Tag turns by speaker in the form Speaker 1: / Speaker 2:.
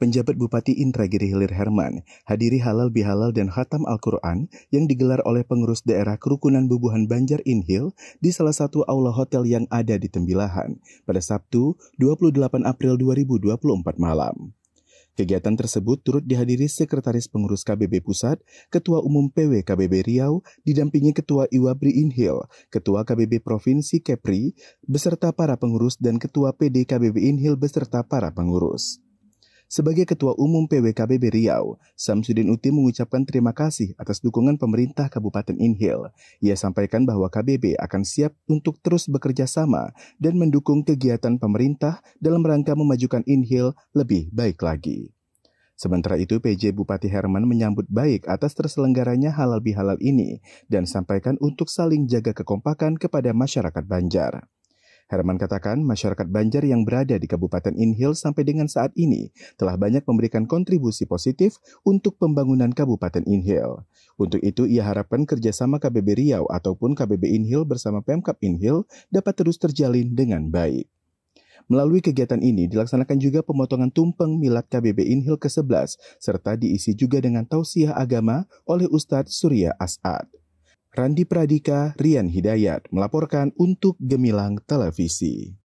Speaker 1: penjabat Bupati Indragiri Hilir Herman, hadiri halal bihalal dan khatam Al-Quran yang digelar oleh pengurus daerah kerukunan Bubuhan Banjar Inhil di salah satu aula hotel yang ada di Tembilahan pada Sabtu 28 April 2024 malam. Kegiatan tersebut turut dihadiri Sekretaris Pengurus KBB Pusat, Ketua Umum PW KBB Riau, didampingi Ketua Iwabri Inhil, Ketua KBB Provinsi Kepri, beserta para pengurus dan Ketua PD KBB Inhil beserta para pengurus. Sebagai Ketua Umum PWKBB Riau, Samsudin Uti mengucapkan terima kasih atas dukungan pemerintah Kabupaten Inhil. Ia sampaikan bahwa KBB akan siap untuk terus bekerja sama dan mendukung kegiatan pemerintah dalam rangka memajukan Inhil lebih baik lagi. Sementara itu, PJ Bupati Herman menyambut baik atas terselenggaranya halal bihalal ini dan sampaikan untuk saling jaga kekompakan kepada masyarakat Banjar. Herman katakan masyarakat Banjar yang berada di Kabupaten Inhil sampai dengan saat ini telah banyak memberikan kontribusi positif untuk pembangunan Kabupaten Inhil. Untuk itu, ia harapkan kerjasama KBB Riau ataupun KBB Inhil bersama Pemkap Inhil dapat terus terjalin dengan baik. Melalui kegiatan ini dilaksanakan juga pemotongan tumpeng milad KBB Inhil ke-11 serta diisi juga dengan tausiah agama oleh Ustadz Surya As'ad. Randi Pradika, Rian Hidayat melaporkan untuk Gemilang Televisi.